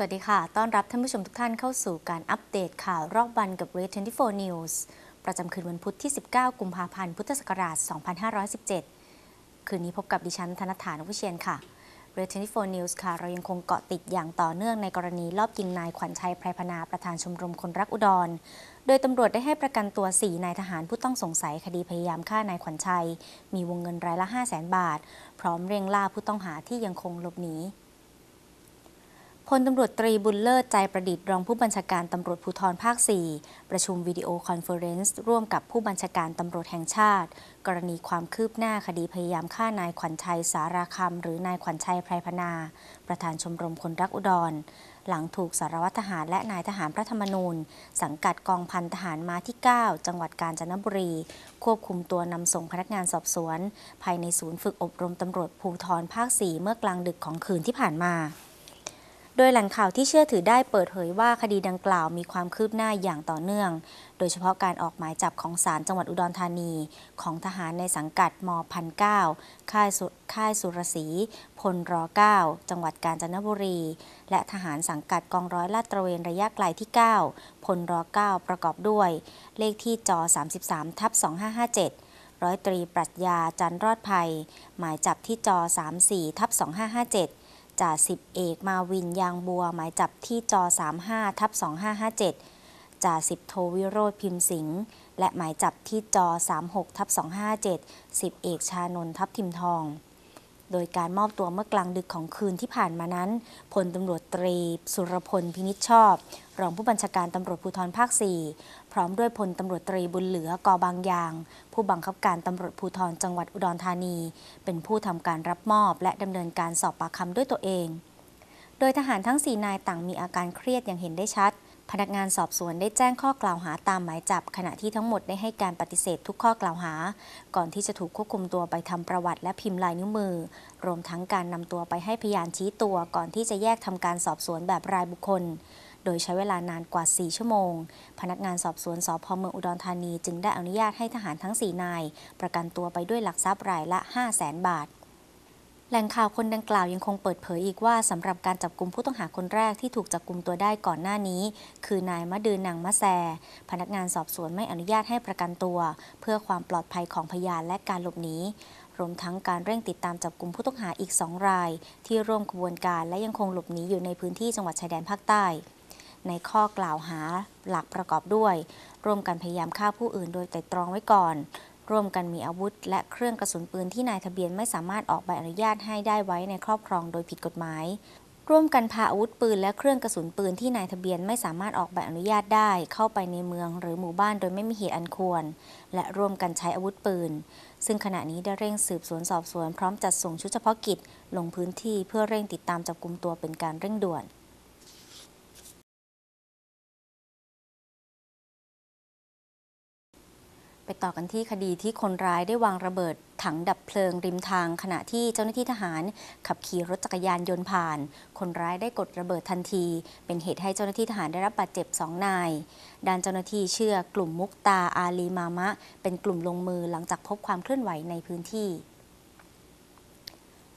สวัสดีค่ะ ต้อนรับท่านผู้ชมทุกท่านเข้าสู่การอัปเดตข่าวรอบวันกับ r e โ24 News ประจำคืนวันพุธที่ 19 กุมภาพันธ์ พุทธศักราช 2517 คืนนี้พบกับดิฉันธนฐานวิเชียนค่ะ r e โ24 News ค่ะเรายังคงเกาะติดอย่างต่อเนื่องในกรณีลอบยิงนายขวัญชัยไพรพนาประธานชมรมคนรักอุดร โดยตำรวจได้ให้ประกันตัว4นายทหารผู้ต้องสงสัยคดีพยายามฆ่านายขวัญชัย มีวงเงินรายละ5 0 0 0 0 0 บาท พร้อมเร่งล่าผู้ต้องหาที่ยังคงหลบหนีพลตำรวจตรีบุญเลิศ ใจประดิษฐ์รองผู้บัญชาการตำรวจภูธรภาค 4 ประชุมวิดีโอคอนเฟอเรนซ์ร่วมกับผู้บัญชาการตำรวจแห่งชาติ กรณีความคืบหน้าคดีพยายามฆ่านายขวัญชัยสาราคำหรือนายขวัญชัยไพรพนา ประธานชมรมคนรักอุดร หลังถูกสารวัตรทหารและนายทหารพระธรรมนูญสังกัดกองพันทหารมาที่ 9 จังหวัดกาญจนบุรี ควบคุมตัวนำส่งพนักงานสอบสวน ภายในศูนย์ฝึกอบรมตำรวจภูธรภาค4เมื่อกลางดึกของคืนที่ผ่านมาโดยแหล่งข่าวที่เชื่อถือได้เปิดเผยว่าคดีดังกล่าวมีความคืบหน้าอย่างต่อเนื่อง โดยเฉพาะการออกหมายจับของศาลจังหวัดอุดรธานี ของทหารในสังกัดมันเก้าค่ายสุรศรีพลรอ9จังหวัดกาญจนบุรี และทหารสังกัดกองร้อยลาดตระเวนระยะไกลที่ 9พลรอ9ประกอบด้วยเลขที่จอ33ทับ2557 ร้อยตรีปรัชญาจันรอดภัย หมายจับที่จอ34ทับ2557จ่าสิบเอกมาวินยางบัว หมายจับที่จอ 35ทับ2557 จ่าสิบโทวิโรธพิมพ์สิงห์และหมายจับที่จอ 36ทับ257ิบเอกชานนทับทิมทองโดยการมอบตัวเมื่อกลางดึกของคืนที่ผ่านมานั้นพลตำรวจตรี สุรพลพินิชชอบ รองผู้บัญชาการตำรวจภูธรภาค4พร้อมด้วยพลตำรวจตรีบุญเหลือกอบางยาง ผู้บังคับการตำรวจภูธรจังหวัดอุดรธานี เป็นผู้ทำการรับมอบและดำเนินการสอบปากคำด้วยตัวเอง โดยทหารทั้ง 4 นายต่างมีอาการเครียดอย่างเห็นได้ชัดพนักงานสอบสวนได้แจ้งข้อกล่าวหาตามหมายจับขณะที่ทั้งหมดได้ให้การปฏิเสธทุกข้อกล่าวหา ก่อนที่จะถูกควบคุมตัวไปทำประวัติและพิมพ์ลายนิ้วมือรวมทั้งการนำตัวไปให้พยานชี้ตัวก่อนที่จะแยกทำการสอบสวนแบบรายบุคคล โดยใช้เวลานานกว่า 4 ชั่วโมงพนักงานสอบสวนสพเมืองอุดรธานีจึงได้อนุญาตให้ทหารทั้ง 4 นายประกันตัวไปด้วยหลักทรัพย์รายละ 5 0 0 0 0 0บาทแหล่งข่าวคนดังกล่าวยังคงเปิดเผยอีกว่าสำหรับการจับกลุ่มผู้ต้องหาคนแรกที่ถูกจับกลุ่มตัวได้ก่อนหน้านี้ คือนายมะดือนนางมะแซพนักงานสอบสวน ไม่อนุญาตให้ประกันตัว เพื่อความปลอดภัยของพยานและการหลบหนีรวมทั้งการเร่งติดตามจับกลุ่มผู้ต้องหาอีกสองราย ที่ร่วมขบวนการและยังคงหลบหนีอยู่ในพื้นที่จังหวัดชายแดนภาคใต้ ในข้อกล่าวหาหลักประกอบด้วยร่วมกันพยายามฆ่าผู้อื่นโดยแต่ตรองไว้ก่อนร่วมกันมีอาวุธและเครื่องกระสุนปืนที่นายทะเบียนไม่สามารถออกใบอนุญาตให้ได้ไว้ในครอบครองโดยผิดกฎหมาย ร่วมกันพาอาวุธปืน และเครื่องกระสุนปืนที่นายทะเบียนไม่สามารถออกใบอนุญาตได้เข้าไปในเมืองหรือหมู่บ้านโดยไม่มีเหตุอันควร และร่วมกันใช้อาวุธปืน ซึ่งขณะนี้ได้เร่งสืบสวนสอบสวนพร้อมจัดส่งชุดเฉพาะกิจ ลงพื้นที่ เพื่อเร่งติดตามจับกลุ่มตัวเป็นการเร่งด่วนไปต่อกันที่คดีที่คนร้ายได้วางระเบิดถังดับเพลิงริมทางขณะที่เจ้าหน้าที่ทหารขับขี่รถจักรยานยนต์ผ่าน คนร้ายได้กดระเบิดทันที เป็นเหตุให้เจ้าหน้าที่ทหารได้รับบาดเจ็บสองนายด้านเจ้าหน้าที่เชื่อกลุ่มมุกตาอาลีมามะ เป็นกลุ่มลงมือหลังจากพบความเคลื่อนไหวในพื้นที่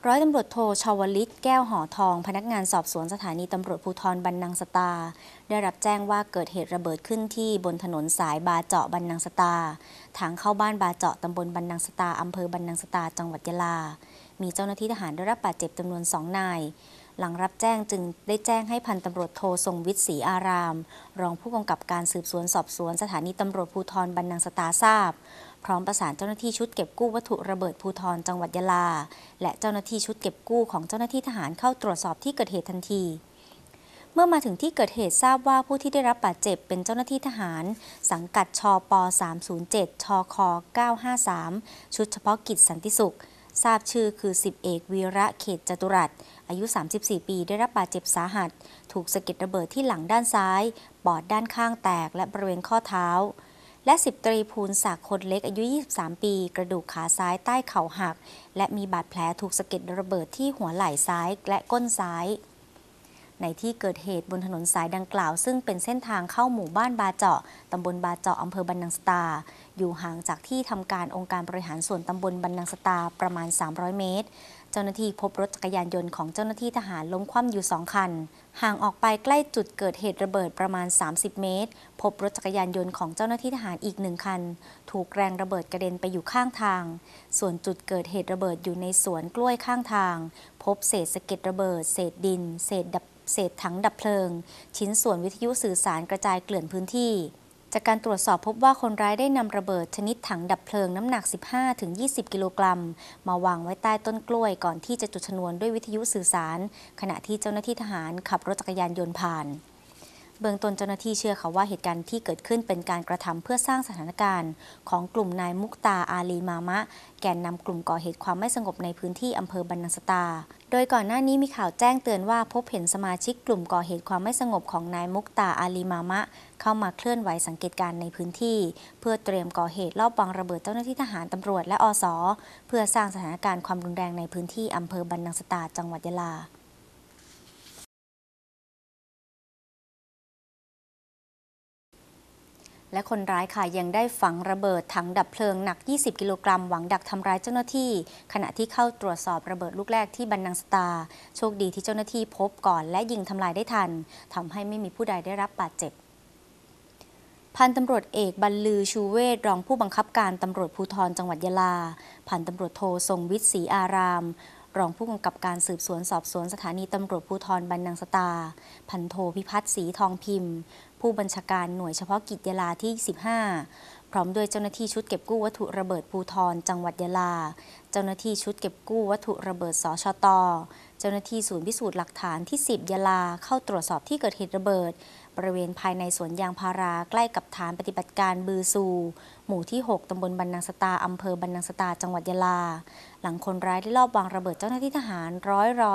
ร้อยตำรวจโทชาวลิตแก้วหอทอง พนักงานสอบสวนสถานีตำรวจภูธรบันนังสตาได้รับแจ้งว่าเกิดเหตุระเบิดขึ้นที่บนถนนสายบาเจาะบันนังสตาทางเข้าบ้านบาเจาะตำบลบันนังสตาอำเภอบันนังสตาจังหวัดยะลา มีเจ้าหน้าที่ทหารได้รับบาดเจ็บจำนวนสองนาย หลังรับแจ้งจึงได้แจ้งให้พันตำรวจโททรงวิทย์ศรีอาราม รองผู้กำกับการสืบสวนสอบสวนสถานีตำรวจภูธรบันนังสตาทราบพร้อมประสานเจ้าหน้าที่ชุดเก็บกู้วัตถุระเบิดภูทรจังหวัดยะลา และเจ้าหน้าที่ชุดเก็บกู้ของเจ้าหน้าที่ทหารเข้าตรวจสอบที่เกิดเหตุทันที เมื่อมาถึงที่เกิดเหตุทราบว่าผู้ที่ได้รับบาดเจ็บเป็นเจ้าหน้าที่ทหารสังกัดชอป307ชอค953ชุดเฉพาะกิจสันติสุข ทราบชื่อคือ10เอกวีระเขตจตุรัสอายุ 34 ปีได้รับบาดเจ็บ สาหัส ถูกสะเก็ดระเบิดที่หลังด้านซ้าย ปอดด้านข้างแตกและบริเวณข้อเท้าและสิบตรีภูลศักดิ์คนเล็กอายุ 23 ปี กระดูกขาซ้ายใต้เข่าหัก และมีบาดแผลถูกสะเก็ดระเบิดที่หัวไหล่ซ้ายและก้นซ้าย ในที่เกิดเหตุบนถนนสายดังกล่าว ซึ่งเป็นเส้นทางเข้าหมู่บ้านบาเจาะตำบลบาเจาะอำเภอบันนังสตาอยู่ห่างจากที่ทำการองค์การบริหารส่วนตำบลบันนังสตาประมาณ 300 เมตรเจ้าหน้าที่พบรถจักรยานยนต์ของเจ้าหน้าที่ทหารล้มคว่ำอยู่สองคัน ห่างออกไปใกล้จุดเกิดเหตุระเบิดประมาณ 30 เมตร พบรถจักรยานยนต์ของเจ้าหน้าที่ทหารอีกหนึ่งคัน ถูกแรงระเบิดกระเด็นไปอยู่ข้างทาง ส่วนจุดเกิดเหตุระเบิดอยู่ในสวนกล้วยข้างทาง พบเศษสะเก็ดระเบิด เศษดิน เศษดับเศษถังดับเพลิง ชิ้นส่วนวิทยุสื่อสารกระจายเกลื่อนพื้นที่จากการตรวจสอบพบว่าคนร้ายได้นำระเบิดชนิดถังดับเพลิงน้ำหนัก 15-20 กิโลกรัม มาวางไว้ใต้ต้นกล้วยก่อนที่จะจุดชนวนด้วยวิทยุสื่อสารขณะที่เจ้าหน้าที่ทหารขับรถจักรยานยนต์ผ่านเบื้องต้นเจ้าหน้าที่เชื่อเขาว่าเหตุการณ์ที่เกิดขึ้นเป็นการกระทำเพื่อสร้างสถานการณ์ ของกลุ่มนายมุกตาอาลีมามะ แกนนำกลุ่มก่อเหตุความไม่สงบในพื้นที่อำเภอบรรนังสตา โดยก่อนหน้านี้มีข่าวแจ้งเตือนว่าพบเห็นสมาชิกกลุ่มก่อเหตุความไม่สงบของ นาย มุกตาอาลีมามะ เข้ามาเคลื่อนไหวสังเกตการณ์ในพื้นที่ เพื่อเตรียมก่อเหตุลอบวางระเบิดเจ้าหน้าที่ทหารตำรวจและอสอเพื่อสร้างสถานการณ์ความรุนแรงในพื้นที่อำเภอบรรนังสตา จังหวัดยะลาและคนร้ายค่ะยังได้ฝังระเบิด ถังดับเพลิงหนัก 20 กิโลกรัมหวังดักทำร้ายเจ้าหน้าที่ ขณะที่เข้าตรวจสอบระเบิดลูกแรกที่บันนังสตา โชคดีที่เจ้าหน้าที่พบก่อน และยิงทำลายได้ทันทำให้ไม่มีผู้ใดได้รับบาดเจ็บพันตำรวจเอกบรรลือชูเวศรองผู้บังคับการตำรวจภูธรจังหวัดยะลาพันตำรวจโททรงวิทย์ศรีอาราม รองผู้กำกับการสืบสวนสอบสวนสถานีตำรวจภูธรบันนังสตาพันโทพิพัฒน์ศรีทองพิมพ์ผู้บัญชาการหน่วยเฉพาะกิจยาลาที่ 15 พร้อมด้วยเจ้าหน้าที่ชุดเก็บกู้วัตถุระเบิดภูทรจังหวัดยาลา เจ้าหน้าที่ชุดเก็บกู้วัตถุระเบิดสชต เจ้าหน้าที่ศูนย์พิสูจน์หลักฐานที่ 10 ยาลาเข้าตรวจสอบที่เกิดเหตุระเบิดบริเวณภายในสวนยางพาราใกล้กับฐานปฏิบัติการบือซู หมู่ที่ 6 ตำบลบรรนังสตาอำเภอบรรนังสตาจังหวัดยะลา หลังคนร้ายได้ลอบวางระเบิดเจ้าหน้าที่ทหารร้อยรอ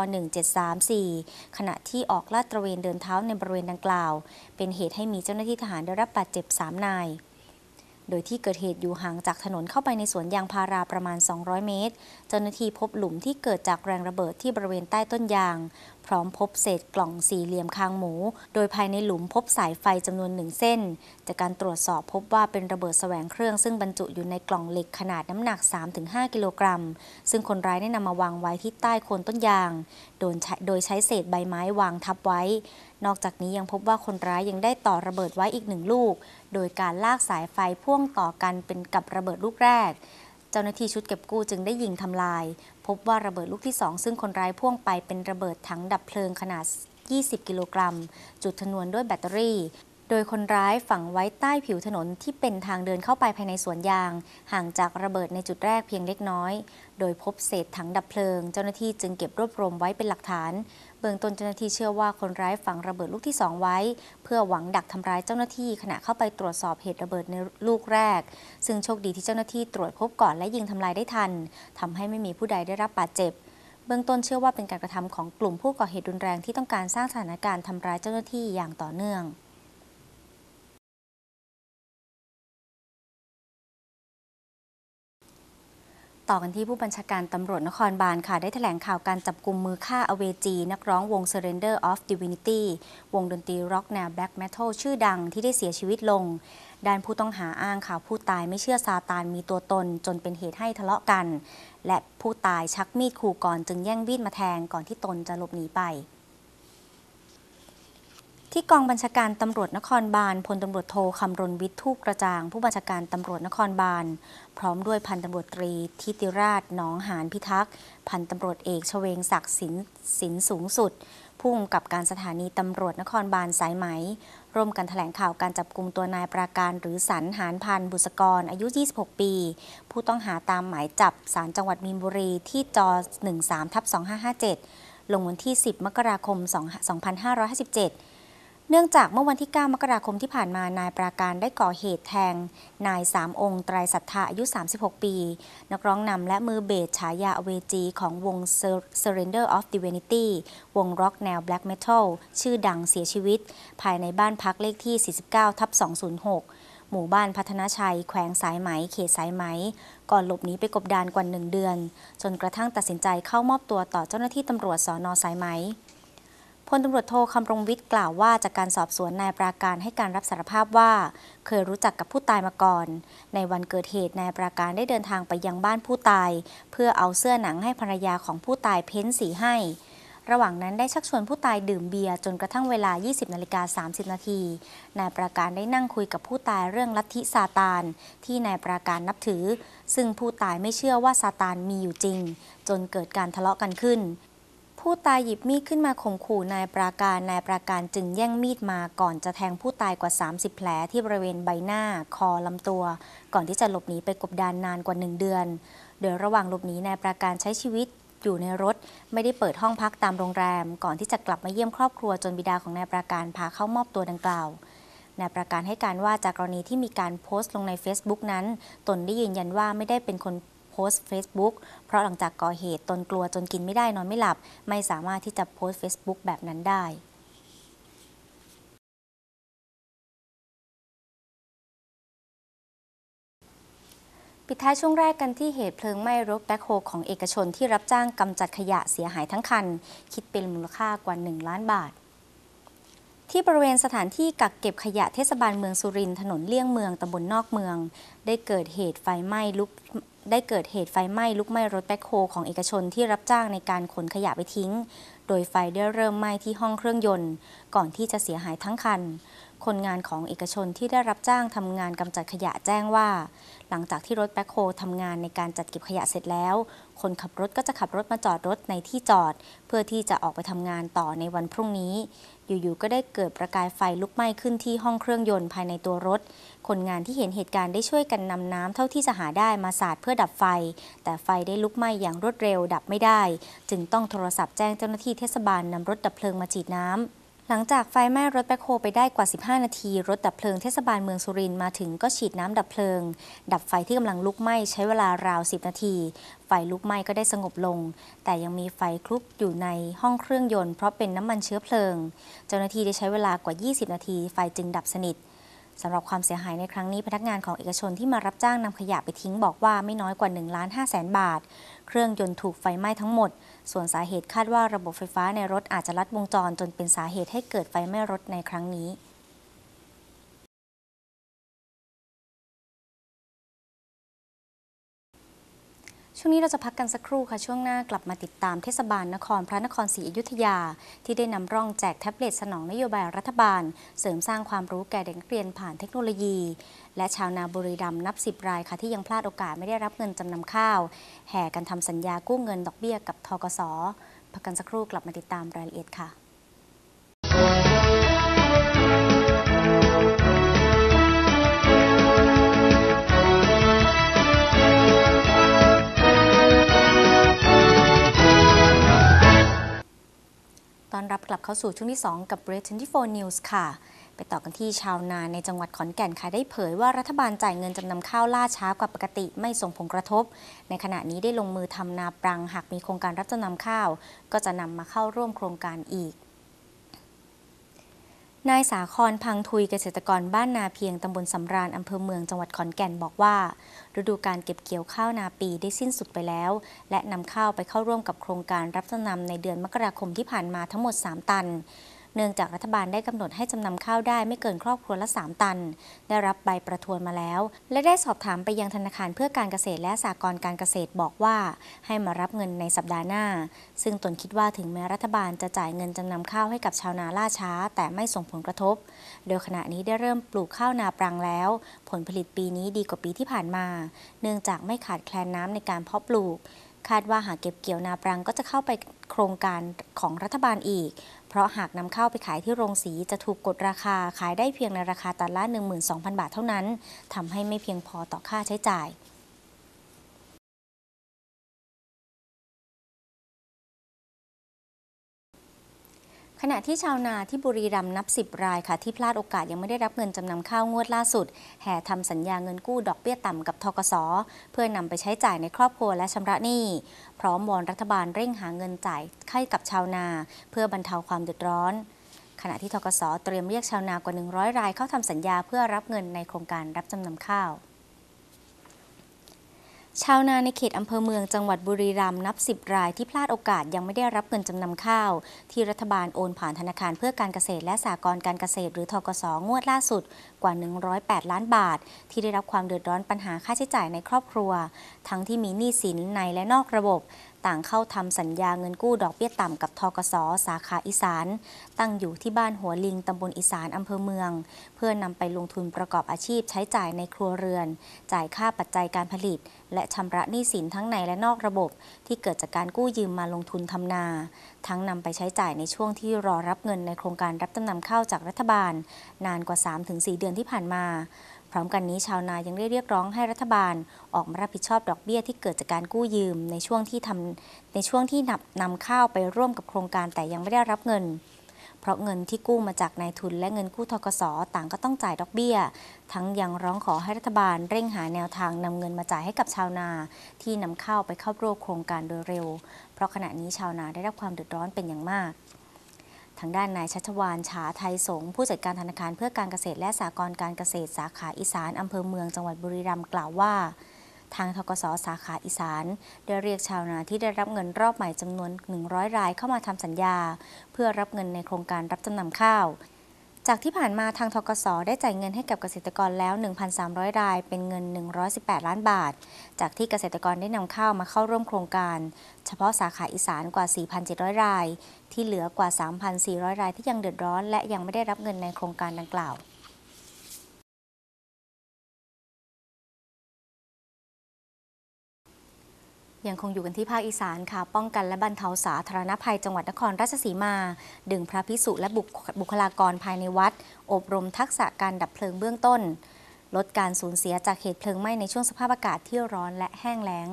1734 ขณะที่ออกลาดตระเวนเดินเท้าในบริเวณดังกล่าว เป็นเหตุให้มีเจ้าหน้าที่ทหารได้รับบาดเจ็บ3นายโดยที่เกิดเหตุอยู่ห่างจากถนนเข้าไปในสวนยางพาราประมาณ 200 เมตร เจ้าหน้าที่พบหลุมที่เกิดจากแรงระเบิดที่บริเวณใต้ต้นยางพร้อมพบเศษกล่องสี่เหลี่ยมคางหมู โดยภายในหลุมพบสายไฟจำนวนหนึ่งเส้น จากการตรวจสอบพบว่าเป็นระเบิดแสวงเครื่อง ซึ่งบรรจุอยู่ในกล่องเหล็กขนาดน้ำหนัก 3-5 กิโลกรัม ซึ่งคนร้ายได้นำมาวางไว้ที่ใต้โคนต้นยาง โดยโดยใช้เศษใบไม้วางทับไว้ นอกจากนี้ยังพบว่าคนร้ายยังได้ต่อระเบิดไว้อีกหนึ่งลูก โดยการลากสายไฟพ่วงต่อกันเป็นกับระเบิดลูกแรกเจ้าหน้าที่ชุดเก็บกู้จึงได้ยิงทำลาย พบว่าระเบิดลูกที่สองซึ่งคนร้ายพ่วงไปเป็นระเบิดถังดับเพลิงขนาด 20 กิโลกรัม จุดชนวนด้วยแบตเตอรี่ โดยคนร้ายฝังไว้ใต้ผิวถนนที่เป็นทางเดินเข้าไปภายในสวนยางห่างจากระเบิดในจุดแรกเพียงเล็กน้อย โดยพบเศษถังดับเพลิงเจ้าหน้าที่จึงเก็บรวบรวมไว้เป็นหลักฐานบื้องต้นเจ้าหน้าที่เชื่อว่าคนร้ายฝังระเบิดลูกที่2ไว้ เพื่อหวังดักทำร้ายเจ้าหน้าที่ขณะเข้าไปตรวจสอบเหตุระเบิดในลูกแรก ซึ่งโชคดีที่เจ้าหน้าที่ตรวจพบก่อนและยิงทำลายได้ทันทำให้ไม่มีผู้ใดได้รับบาดเจ็บ เบื้องต้นเชื่อว่าเป็นการกระทำของกลุ่มผู้ก่อเหตุรุนแรงที่ต้องการสร้างสถานการณ์ทำร้ายเจ้าหน้าที่อย่างต่อเนื่องต่อกันที่ผู้บัญชาการตำรวจนครบาลค่ะได้แถลงข่าวการจับกลุ่มมือฆ่าอเวจี นักร้องวง Surrender of Divinity วงดนตรีร็อกแนวแบล็กเมทัลชื่อดังที่ได้เสียชีวิตลง ด้านผู้ต้องหาอ้างข่าวผู้ตายไม่เชื่อซาตานมีตัวตนจนเป็นเหตุให้ทะเลาะกัน และผู้ตายชักมีดขู่ก่อนจึงแย่งมีดมาแทงก่อนที่ตนจะหลบหนีไปที่กองบัญชาการตำรวจนครบาลพลตำรวจโทคำรณวิทย์ทูปกระจางผู้บัญชาการตำรวจนครบาลพร้อมด้วยพันตำรวจตรีทิติราชน้องหานพิทักษ์ พันตำรวจเอกชเวงศักดิ์สินสินสูงสุดผู้กำกับการสถานีตำรวจนครบาลสายไหม ร่วมกันถแถลงข่าวการจับกลุ่มตัวนายปราการ หรือสันหานพันบุษกรอายุ 26 ปี ผู้ต้องหาตามหมายจับสารจังหวัดมีนบุรีที่จ13ทับ2557 ลงวันที่ 10 มกราคม 2557เนื่องจากเมื่อวันที่ 9 มกราคมที่ผ่านมา นายปราการได้ก่อเหตุแทง นายสามองค์ไตรสัทธาอายุ 36 ปี นักร้องนำและมือเบสฉายาเวจีของวง Surrender of Divinity วงร็อกแนว Black Metal ชื่อดังเสียชีวิต ภายในบ้านพักเลขที่ 49 ทับ 206 หมู่บ้านพัฒนาชัยแขวงสายไหม เขตสายไหม ก่อนหลบหนีไปกบดานกว่าหนึ่งเดือน จนกระทั่งตัดสินใจเข้ามอบตัวต่อเจ้าหน้าที่ตำรวจสอนอสายไหมพลตำรวจโทคำรงวิทย์กล่าวว่าจากการสอบสวนนายปราการให้การรับสารภาพว่า เคยรู้จักกับผู้ตายมาก่อน ในวันเกิดเหตุนายปราการได้เดินทางไปยังบ้านผู้ตาย เพื่อเอาเสื้อหนังให้ภรรยาของผู้ตายเพ้นสีให้ ระหว่างนั้นได้ชักชวนผู้ตายดื่มเบียร์จนกระทั่งเวลา 20 นาฬิกา 30 นาทีนายประการได้นั่งคุยกับผู้ตายเรื่องลัทธิซาตาน ที่นายประการนับถือ ซึ่งผู้ตายไม่เชื่อว่าซาตานมีอยู่จริง จนเกิดการทะเลาะกันขึ้นผู้ตายหยิบมีดขึ้นมาข่มขู่นายปราการนายปราการจึงแย่งมีดมาก่อนจะแทงผู้ตายกว่า 30 แผลที่บริเวณใบหน้าคอลำตัว ก่อนที่จะหลบหนีไปกบดานนานกว่าหนึ่งเดือนโดยระหว่างหลบหนีนายปราการใช้ชีวิตอยู่ในรถไม่ได้เปิดห้องพักตามโรงแรมก่อนที่จะกลับมาเยี่ยมครอบครัว จนบิดาของนายปราการพาเข้ามอบตัวดังกล่าวนายประการให้การว่าจากกรณีที่มีการโพสต์ลงใน Facebook นั้น ตนได้ยืนยันว่าไม่ได้เป็นคนโพสต์ Facebook เพราะหลังจากก่อเหตุตนกลัวจนกินไม่ได้นอนไม่หลับ ไม่สามารถที่จะโพสต์ Facebook แบบนั้นได้ ปิดท้ายช่วงแรกกันที่เหตุเพลิงไหม้รถแบ็คโฮของเอกชนที่รับจ้างกำจัดขยะเสียหายทั้งคัน คิดเป็นมูลค่ากว่า1ล้านบาท ที่บริเวณสถานที่กักเก็บขยะเทศบาลเมืองสุรินทร์ถนนเลี่ยงเมืองตำบลนนอกเมืองได้เกิดเหตุไฟไหม้ลุกได้เกิดเหตุไฟไหม้ลุกไหม้รถแบ็คโฮของเอกชนที่รับจ้างในการขนขยะไปทิ้ง โดยไฟได้เริ่มไหม้ที่ห้องเครื่องยนต์ก่อนที่จะเสียหายทั้งคัน คนงานของเอกชนที่ได้รับจ้างทำงานกำจัดขยะแจ้งว่า หลังจากที่รถแบ็คโฮทำงานในการจัดเก็บขยะเสร็จแล้ว คนขับรถก็จะขับรถมาจอดรถในที่จอด เพื่อที่จะออกไปทำงานต่อในวันพรุ่งนี้อยู่ๆก็ได้เกิดประกายไฟลุกไหม้ขึ้นที่ห้องเครื่องยนต์ภายในตัวรถ คนงานที่เห็นเหตุการณ์ได้ช่วยกันนำน้ำเท่าที่จะหาได้มาสาดเพื่อดับไฟ แต่ไฟได้ลุกไหม้อย่างรวดเร็วดับไม่ได้ จึงต้องโทรศัพท์แจ้งเจ้าหน้าที่เทศบาลนำรถดับเพลิงมาฉีดน้ำหลังจากไฟไหม้รถแบคโฮไปได้กว่า 15 นาที รถดับเพลิงเทศบาลเมืองสุรินทร์มาถึงก็ฉีดน้ำดับเพลิง ดับไฟที่กำลังลุกไหม้ใช้เวลาราว 10 นาที ไฟลุกไหม้ก็ได้สงบลง แต่ยังมีไฟคลุกอยู่ในห้องเครื่องยนต์เพราะเป็นน้ำมันเชื้อเพลิง เจ้าหน้าที่ได้ใช้เวลากว่า 20 นาที ไฟจึงดับสนิท สำหรับความเสียหายในครั้งนี้พนักงานของเอกชนที่มารับจ้างนำขยะไปทิ้งบอกว่าไม่น้อยกว่า1ล้าน5แสนบาท เครื่องยนต์ถูกไฟไหม้ทั้งหมดส่วนสาเหตุคาดว่าระบบไฟฟ้าในรถอาจจะลัดวงจรจนเป็นสาเหตุให้เกิดไฟไหม้รถในครั้งนี้ช่วงนี้เราจะพักกันสักครู่ค่ะช่วงหน้ากลับมาติดตามเทศบาลนคร พระนครศรีอยุธยา ที่ได้นำร่องแจกแท็บเล็ตสนองนโยบายรัฐบาล เสริมสร้างความรู้แก่เด็กนักเรียนผ่านเทคโนโลยี และชาวนาบุรีรัมย์นับสิบรายค่ะที่ยังพลาดโอกาสไม่ได้รับเงินจำนำข้าว แห่กันทำสัญญากู้เงินดอกเบี้ยกับทกสพักกันสักครู่กลับมาติดตามรายละเอียดค่ะ้อนรับกลับเข้าสู่ช่วงที่ 2 กับ Bread 24 News ค่ะ ไปต่อกันที่ชาวนาในจังหวัดขอนแก่นค่ะได้เผยว่ารัฐบาลจ่ายเงินจำนำข้าวล่าช้ากว่าปกติไม่ส่งผลกระทบ ในขณะนี้ได้ลงมือทำนาปรังหากมีโครงการรับจำนำข้าว ก็จะนำมาเข้าร่วมโครงการอีกนายสาคอนพังทุยเกษตรกรบ้านนาเพียงตำบลสำราญอำเภอเมืองจังหวัดขอนแก่นบอกว่าฤดูการเก็บเกี่ยวข้าวนาปีได้สิ้นสุดไปแล้ว และนำข้าวไปเข้าร่วมกับโครงการรับจำนำในเดือนมกราคมที่ผ่านมาทั้งหมด 3 ตันเนื่องจากรัฐบาลได้กำหนดให้จำนำข้าวได้ ไม่เกินครอบครัวละ 3 ตัน ได้รับใบประทวนมาแล้ว และได้สอบถามไปยังธนาคารเพื่อการเกษตรและสหกรณ์การเกษตรบอกว่าให้มารับเงินในสัปดาห์หน้า ซึ่งตนคิดว่าถึงแม้รัฐบาลจะจ่ายเงินจำนำข้าวให้กับชาวนาล่าช้า แต่ไม่ส่งผลกระทบ โดยขณะนี้ได้เริ่มปลูกข้าวนาปรังแล้ว ผลผลิตปีนี้ดีกว่าปีที่ผ่านมาเนื่องจากไม่ขาดแคลนน้ำในการเพาะปลูกคาดว่าหากเก็บเกี่ยวนาปรังก็จะเข้าไปโครงการของรัฐบาลอีก เพราะหากนำเข้าไปขายที่โรงสี จะถูกกดราคา ขายได้เพียงในราคาตันละ12,000 บาทเท่านั้น ทำให้ไม่เพียงพอต่อค่าใช้จ่ายขณะที่ชาวนาที่บุรีรัมย์นับ 10 รายค่ะที่พลาดโอกาสยังไม่ได้รับเงินจำนำข้าวงวดล่าสุด แห่ทำสัญญาเงินกู้ดอกเบี้ยต่ำกับทกส เพื่อนำไปใช้จ่ายในครอบครัวและชำระหนี้พร้อมวอนรัฐบาลเร่งหาเงินจ่ายให้กับชาวนาเพื่อบรรเทาความเดือดร้อน ขณะที่ทกส เตรียมเรียกชาวนากว่า 100 ราย เข้าทำสัญญาเพื่อรับเงินในโครงการรับจำนำข้าวชาวนาในเขตอำเภอเมืองจังหวัดบุรีรัมย์นับสิบรายที่พลาดโอกาสยังไม่ได้รับเงินจำนำข้าว ที่รัฐบาลโอนผ่านธนาคารเพื่อการเกษตรและสหกรณ์การเกษตร หรือทกสงวดล่าสุดกว่า 108 ล้านบาท ที่ได้รับความเดือดร้อนปัญหาค่าใช้จ่ายในครอบครัว ทั้งที่มีหนี้สินในและนอกระบบต่างเข้าทำสัญญาเงินกู้ดอกเบี้ยต่ำกับทกสสาขาอีสาน ตั้งอยู่ที่บ้านหัวลิงตำบลอีสานอำเภอเมือง เพื่อนำไปลงทุนประกอบอาชีพใช้จ่ายในครัวเรือน จ่ายค่าปัจจัยการผลิตและชำระหนี้สินทั้งในและนอกระบบ ที่เกิดจากการกู้ยืมมาลงทุนทำนาทั้งนำไปใช้จ่ายในช่วงที่รอรับเงินในโครงการรับจำนำข้าวจากรัฐบาล นานกว่า3-4เดือนที่ผ่านมา พร้อมกันนี้ชาวนายังได้เรียกร้องให้รัฐบาลออกมารับผิดชอบดอกเบี้ยที่เกิดจากการกู้ยืมในช่วงที่ทำในช่วงที่นำนำข้าวไปร่วมกับโครงการแต่ยังไม่ได้รับเงิน เพราะเงินที่กู้มาจากนายทุนและเงินกู้ทกศต่างก็ต้องจ่ายดอกเบี้ย ทั้งยังร้องขอให้รัฐบาลเร่งหาแนวทางนำเงินมาจ่ายให้กับชาวนาที่นำเข้าไปเข้าร่วมโครงการโดยเร็วเพราะขณะนี้ชาวนาได้รับความเดือดร้อนเป็นอย่างมาก ทางด้านนาย ชัชวานฉาไทยสง ผู้จัดการธนาคารเพื่อการเกษตรและสหกรณ์การเกษตรสาขาอีสานอำเภอเมืองจังหวัดบุรีรัมย์กล่าวว่า ทางทกศสาขาอีสานได้เรียกชาวนาที่ได้รับเงินรอบใหม่จำนวน 100รายเข้ามาทำสัญญา เพื่อรับเงินในโครงการรับจำนำข้าวจากที่ผ่านมาทางทกศได้จ่ายเงินให้กับเกษตรกรแล้ว 1,300 ราย เป็นเงิน 118 ล้านบาท จากที่เกษตรกรได้นำข้าวมาเข้าร่วมโครงการเฉพาะสาขาอีสานกว่า 4,700 ราย ที่เหลือกว่า 3,400 รายที่ยังเดือดร้อน และยังไม่ได้รับเงินในโครงการดังกล่าวยังคงอยู่กันที่ภาคอีสานค่ะป้องกันและบรรเทาสาธารณภัย จังหวัดนครราชสีมา ดึงพระพิสุและบุคลากรภายในวัด อบรมทักษะการดับเพลิงเบื้องต้น ลดการสูญเสียจากเหตุเพลิงไหม้ในช่วงสภาพอากาศที่ร้อนและแห้งแล้ง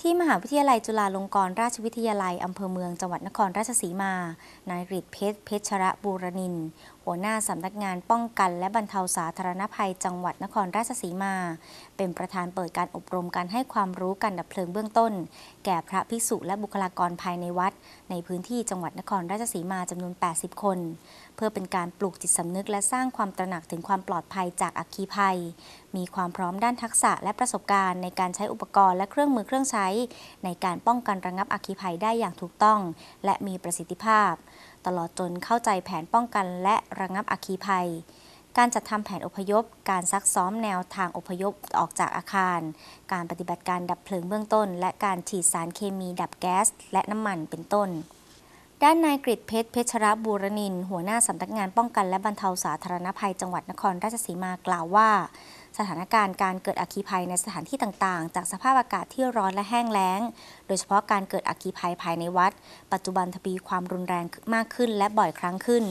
ที่มหาวิทยาลัยจุฬาลงกรณราชวิทยาลัยอำเภอเมือง จังหวัดนครราชสีมานายฤธิ์เพชรเพชรรบูรนินหัวหน้าสำนักงานป้องกันและบรรเทาสาธารณภัยจังหวัดนครราชสีมา เป็นประธานเปิดการอบรมการให้ความรู้การดับเพลิงเบื้องต้นแก่พระภิกษุและบุคลากรภายในวัดในพื้นที่จังหวัดนครราชสีมาจำนวน 80 คน เพื่อเป็นการปลูกจิตสำนึกและสร้างความตระหนักถึงความปลอดภัยจากอัคคีภัย มีความพร้อมด้านทักษะและประสบการณ์ในการใช้อุปกรณ์และเครื่องมือเครื่องใช้ในการป้องกันระงับอัคคีภัยได้อย่างถูกต้องและมีประสิทธิภาพตลอดจนเข้าใจแผนป้องกันและระงับอัคคีภัย การจัดทำแผนอพยพ การซักซ้อมแนวทางอพยพออกจากอาคาร การปฏิบัติการดับเพลิงเบื้องต้น และการฉีดสารเคมีดับแก๊ส และน้ำมันเป็นต้น ด้านนายกริเพชรเพชรบูรณิน หัวหน้าสำนักงานป้องกันและบรรเทาสาธารณภัยจังหวัดนครราชสีมากล่าวว่าสถานการณ์การเกิดอัคคีภัยในสถานที่ต่างๆ จากสภาพอากาศที่ร้อนและแห้งแล้ง โดยเฉพาะการเกิดอัคคีภัยภายในวัด ปัจจุบันทบีความรุนแรงมากขึ้นและบ่อยครั้งขึ้น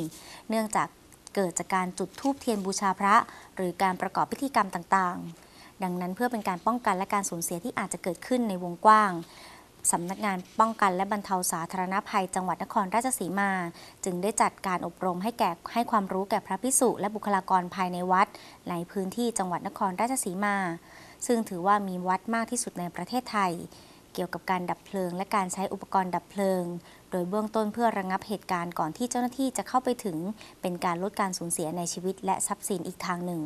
เนื่องจากเกิดจากการจุดธูปเทียนบูชาพระ หรือการประกอบพิธีกรรมต่างๆ ดังนั้นเพื่อเป็นการป้องกันและการสูญเสียที่อาจจะเกิดขึ้นในวงกว้างสำนักงานป้องกันและบรรเทาสาธารณภัย จังหวัดนครราชสีมา จึงได้จัดการอบรมให้แก่ให้ความรู้แก่พระภิกษุและบุคลากรภายในวัดในพื้นที่จังหวัดนครราชสีมา ซึ่งถือว่ามีวัดมากที่สุดในประเทศไทย เกี่ยวกับการดับเพลิงและการใช้อุปกรณ์ดับเพลิง โดยเบื้องต้นเพื่อระงงับเหตุการณ์ก่อนที่เจ้าหน้าที่จะเข้าไปถึงเป็นการลดการสูญเสียในชีวิตและทรัพย์สินอีกทางหนึ่ง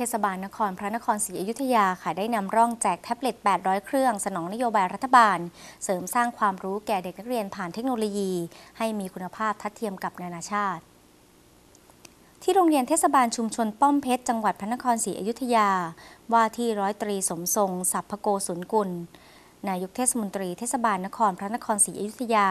เทศบาลนครพระนครศรีอยุธยาค่ะได้นำร่องแจกแท็บเล็ต 800 เครื่องสนองนโยบายรัฐบาล เสริมสร้างความรู้แก่เด็กนักเรียนผ่านเทคโนโลยี ให้มีคุณภาพทัดเทียมกับนานาชาติ ที่โรงเรียนเทศบาลชุมชนป้อมเพชร จังหวัดพระนครศรีอยุธยา ว่าที่ร้อยตรีสมทรงสัพพโกศุนกุล นายกเทศมนตรีเทศบาลนครพระนครศรีอยุธยา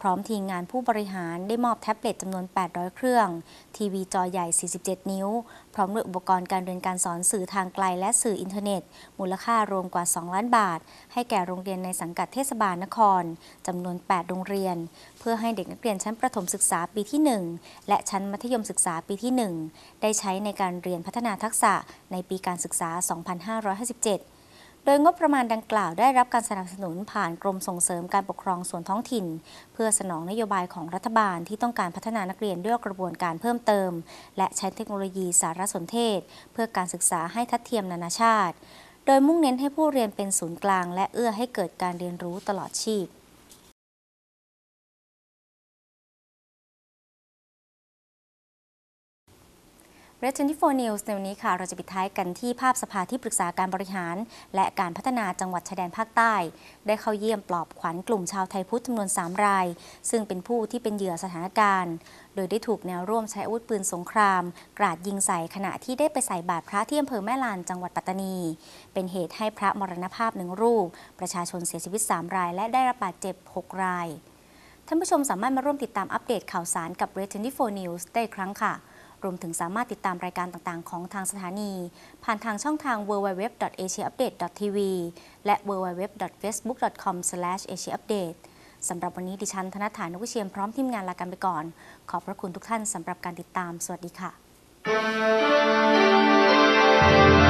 พร้อมทีมงานผู้บริหารได้มอบแท็บเล็ตจำนวน 800 เครื่อง ทีวีจอใหญ่ 47 นิ้ว พร้อมด้วยอุปกรณ์การเรียนการสอนสื่อทางไกลและสื่ออินเทอร์เน็ต มูลค่ารวมกว่า 2 ล้านบาท ให้แก่โรงเรียนในสังกัดเทศบาลนคร จำนวน 8 โรงเรียน เพื่อให้เด็กนักเรียนชั้นประถมศึกษาปีที่ 1 และชั้นมัธยมศึกษาปีที่ 1 ได้ใช้ในการเรียนพัฒนาทักษะในปีการศึกษา 2557โดยงบประมาณดังกล่าวได้รับการสนับสนุนผ่านกรมส่งเสริมการปกครองส่วนท้องถิ่น เพื่อสนองนโยบายของรัฐบาลที่ต้องการพัฒนานักเรียนด้วยกระบวนการเพิ่มเติม และใช้เทคโนโลยีสารสนเทศ เพื่อการศึกษาให้ทัดเทียมนานาชาติ โดยมุ่งเน้นให้ผู้เรียนเป็นศูนย์กลาง และเอื้อให้เกิดการเรียนรู้ตลอดชีพ r e d 24 News ในวันนี้ค่ะเราจะปิดท้ายกันที่ภาพสภาที่ปรึกษาการบริหาร และการพัฒนาจังหวัดชายแดนภาคใต้ ได้เข้าเยี่ยมปลอบขวัญกลุ่มชาวไทยพุทธจำนวน3 ราย ซึ่งเป็นผู้ที่เป็นเหยื่อสถานการณ์ โดยได้ถูกแนวร่วมใช้อาวุธปืนสงคราม กราดยิงใส่ขณะที่ได้ไปใส่บาตรพระที่อำเภอแม่ลานจังหวัดปัตตานี เป็นเหตุให้พระมรณภาพหนึ่งรูป ประชาชนเสียชีวิต 3 ราย และได้รับบาดเจ็บ6รายท่านผู้ชมสามารถมาร่วมติดตามอัปเดตข่าวสารกับ r e d 2น News ได้ครั้งค่ะรวมถึงสามารถติดตามรายการต่าง ๆ ของทางสถานี ผ่านทางช่องทาง www.asiaupdate.tv และ www.facebook.com/asiaupdate สำหรับวันนี้ดิฉันธนฐานนุิเชียนพร้อมทีมงานลากันไปก่อน ขอบพระคุณทุกท่านสำหรับการติดตาม สวัสดีค่ะ